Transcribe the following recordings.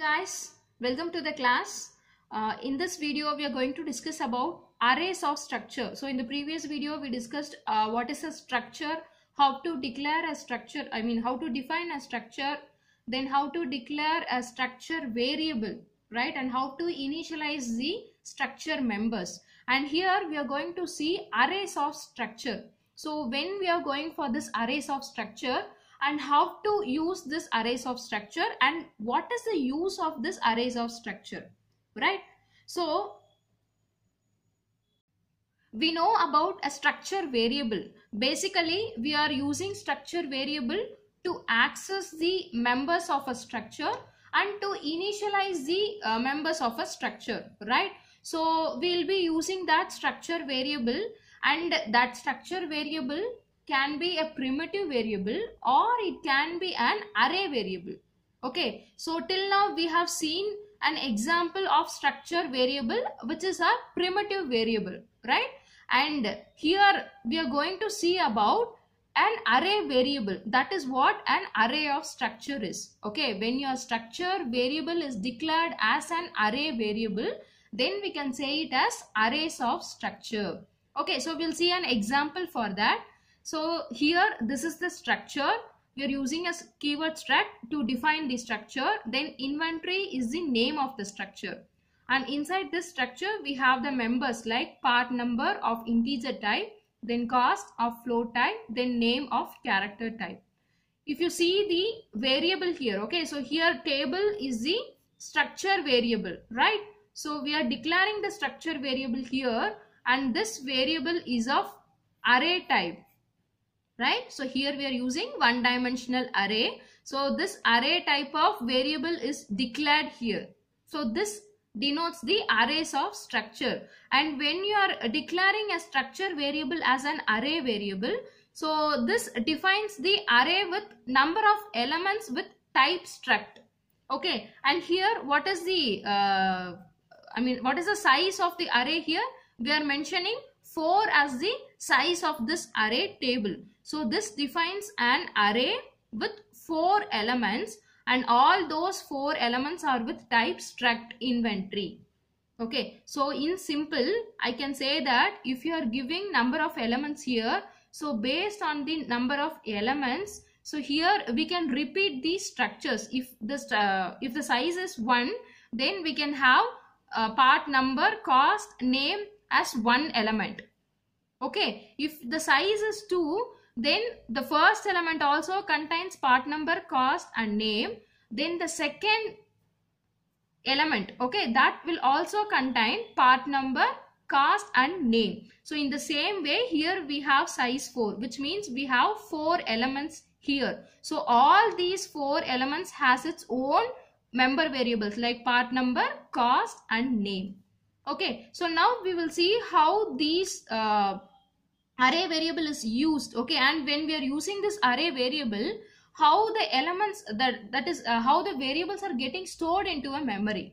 guys welcome to the class uh, in this video we are going to discuss about arrays of structure so in the previous video we discussed uh, what is a structure how to declare a structure i mean how to define a structure then how to declare a structure variable right and how to initialize the structure members and here we are going to see arrays of structure so when we are going for this arrays of structure and how to use this arrays of structure and what is the use of this arrays of structure, right? So we know about a structure variable. Basically, we are using structure variable to access the members of a structure and to initialize the uh, members of a structure, right? So, we will be using that structure variable and that structure variable can be a primitive variable or it can be an array variable. Okay, so till now we have seen an example of structure variable which is a primitive variable, right? And here we are going to see about an array variable that is what an array of structure is okay when your structure variable is declared as an array variable then we can say it as arrays of structure okay so we'll see an example for that so here this is the structure. You're using a keyword struct to define the structure. Then inventory is the name of the structure. And inside this structure, we have the members like part number of integer type, then cost of float type, then name of character type. If you see the variable here, okay, so here table is the structure variable, right? So we are declaring the structure variable here and this variable is of array type right? So here we are using one dimensional array. So this array type of variable is declared here. So this denotes the arrays of structure. And when you are declaring a structure variable as an array variable, so this defines the array with number of elements with type struct. Okay. And here what is the, uh, I mean, what is the size of the array here? We are mentioning 4 as the size of this array table. So this defines an array with four elements and all those four elements are with type struct inventory. Okay, so in simple, I can say that if you are giving number of elements here, so based on the number of elements, so here we can repeat these structures. If the, uh, if the size is 1, then we can have uh, part number, cost, name as one element. Okay, if the size is 2, then the first element also contains part number, cost and name. Then the second element, okay, that will also contain part number, cost and name. So in the same way here we have size 4 which means we have 4 elements here. So all these 4 elements has its own member variables like part number, cost and name. Okay, so now we will see how these uh, array variable is used okay and when we are using this array variable how the elements that that is uh, how the variables are getting stored into a memory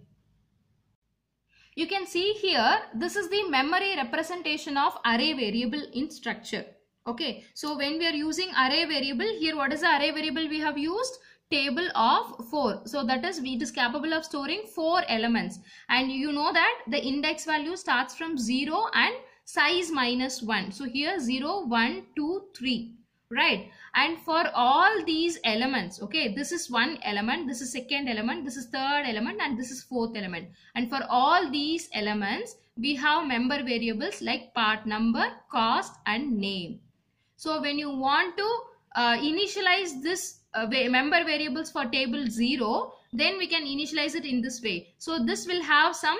you can see here this is the memory representation of array variable in structure okay so when we are using array variable here what is the array variable we have used table of 4 so that is it is capable of storing 4 elements and you know that the index value starts from 0 and size minus 1. So here 0, 1, 2, 3 right and for all these elements okay this is one element this is second element this is third element and this is fourth element and for all these elements we have member variables like part number cost and name so when you want to uh, initialize this uh, member variables for table 0 then we can initialize it in this way so this will have some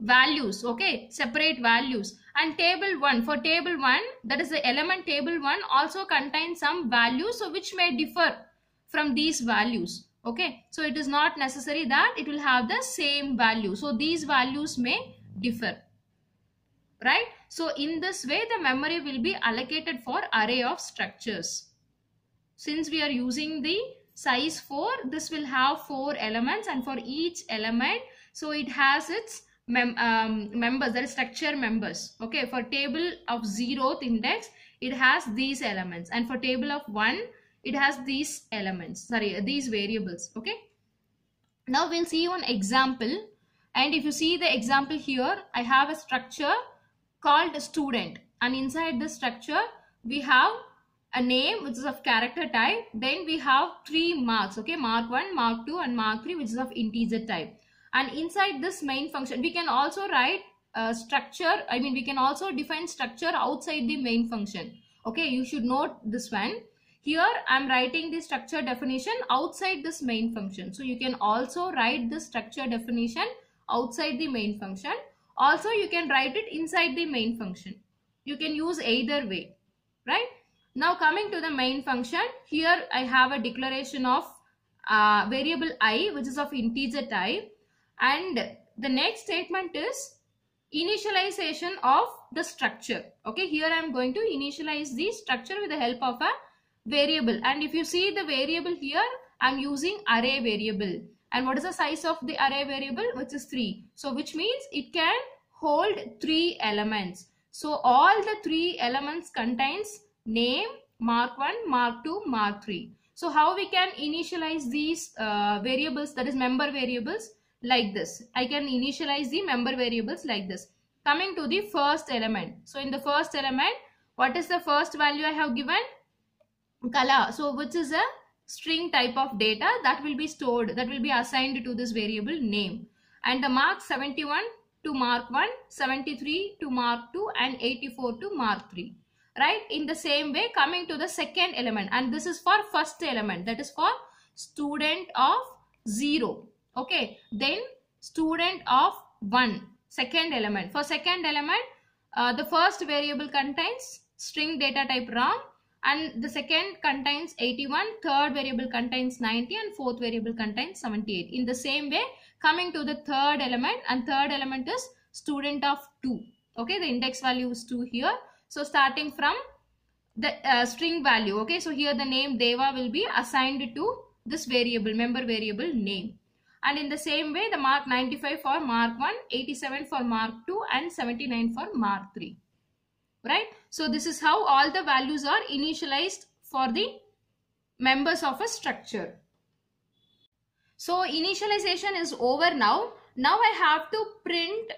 values okay separate values and table 1 for table 1 that is the element table 1 also contains some values so which may differ from these values okay so it is not necessary that it will have the same value so these values may differ right so in this way the memory will be allocated for array of structures since we are using the size 4 this will have 4 elements and for each element so it has its mem um, members that is structure members okay for table of zeroth index it has these elements and for table of one it has these elements sorry these variables okay now we'll see one example and if you see the example here i have a structure called student and inside the structure we have a name which is of character type then we have three marks okay mark 1 mark 2 and mark 3 which is of integer type and inside this main function we can also write a structure i mean we can also define structure outside the main function okay you should note this one here i'm writing the structure definition outside this main function so you can also write the structure definition outside the main function also you can write it inside the main function you can use either way right now coming to the main function here i have a declaration of uh, variable i which is of integer type and the next statement is initialization of the structure okay here i am going to initialize the structure with the help of a variable and if you see the variable here i'm using array variable and what is the size of the array variable which is 3 so which means it can hold three elements so all the three elements contains name mark 1 mark 2 mark 3 so how we can initialize these uh, variables that is member variables like this. I can initialize the member variables like this. Coming to the first element. So in the first element, what is the first value I have given? Color. So which is a string type of data that will be stored, that will be assigned to this variable name. And the mark 71 to mark 1, 73 to mark 2 and 84 to mark 3. Right? In the same way, coming to the second element and this is for first element that is for student of 0 okay then student of 1 second element for second element uh, the first variable contains string data type rom and the second contains 81 third variable contains 90 and fourth variable contains 78 in the same way coming to the third element and third element is student of 2 okay the index value is 2 here so starting from the uh, string value okay so here the name deva will be assigned to this variable member variable name and in the same way the mark 95 for mark 1 87 for mark 2 and 79 for mark 3 right so this is how all the values are initialized for the members of a structure so initialization is over now now i have to print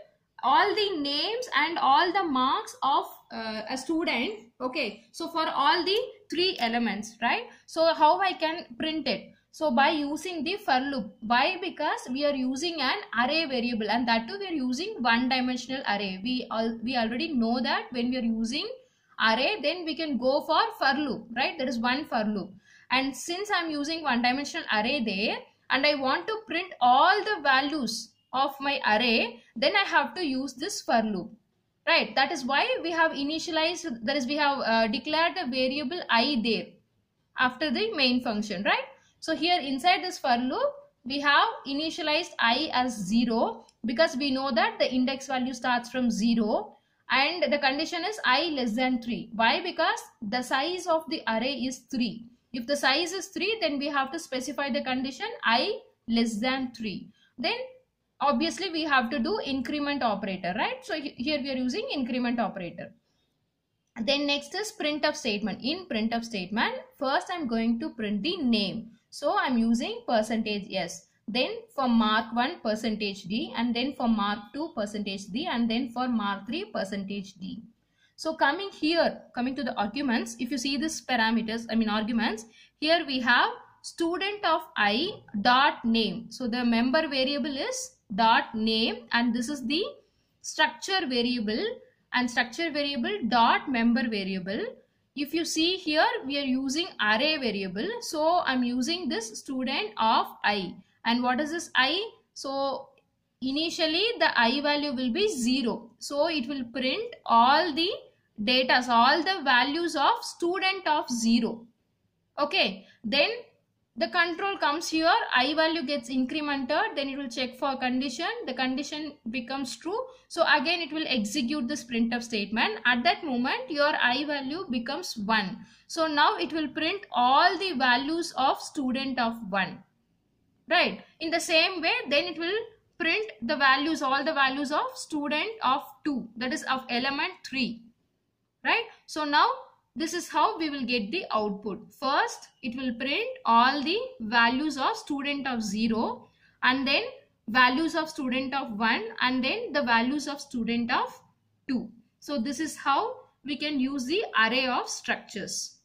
all the names and all the marks of uh, a student okay so for all the three elements right so how i can print it so by using the for loop, why? Because we are using an array variable and that too we are using one dimensional array. We, all, we already know that when we are using array then we can go for for loop, right? There is one for loop and since I'm using one dimensional array there and I want to print all the values of my array then I have to use this for loop right that is why we have initialized that is we have uh, declared the variable i there after the main function right so here inside this for loop, we have initialized i as 0 because we know that the index value starts from 0 and the condition is i less than 3. Why? Because the size of the array is 3. If the size is 3, then we have to specify the condition i less than 3. Then obviously we have to do increment operator, right? So here we are using increment operator. Then next is printf statement. In printf statement, first I'm going to print the name. So I'm using percentage s. Then for mark 1 percentage D and then for mark 2 percentage D and then for mark 3 percentage D. So coming here, coming to the arguments, if you see this parameters, I mean arguments, here we have student of I dot name. So the member variable is dot name and this is the structure variable and structure variable dot member variable if you see here we are using array variable so i'm using this student of i and what is this i so initially the i value will be 0 so it will print all the data all the values of student of 0 okay then the control comes here i value gets incremented then it will check for condition the condition becomes true so again it will execute this printf statement at that moment your i value becomes 1 so now it will print all the values of student of 1 right in the same way then it will print the values all the values of student of 2 that is of element 3 right so now this is how we will get the output. First, it will print all the values of student of 0 and then values of student of 1 and then the values of student of 2. So this is how we can use the array of structures.